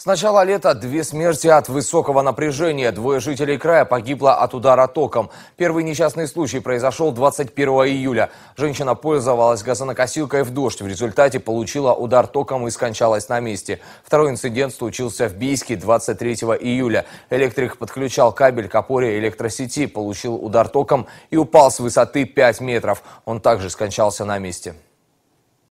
С начала лета две смерти от высокого напряжения. Двое жителей края погибло от удара током. Первый несчастный случай произошел 21 июля. Женщина пользовалась газонокосилкой в дождь. В результате получила удар током и скончалась на месте. Второй инцидент случился в Бийске 23 июля. Электрик подключал кабель к опоре электросети, получил удар током и упал с высоты 5 метров. Он также скончался на месте.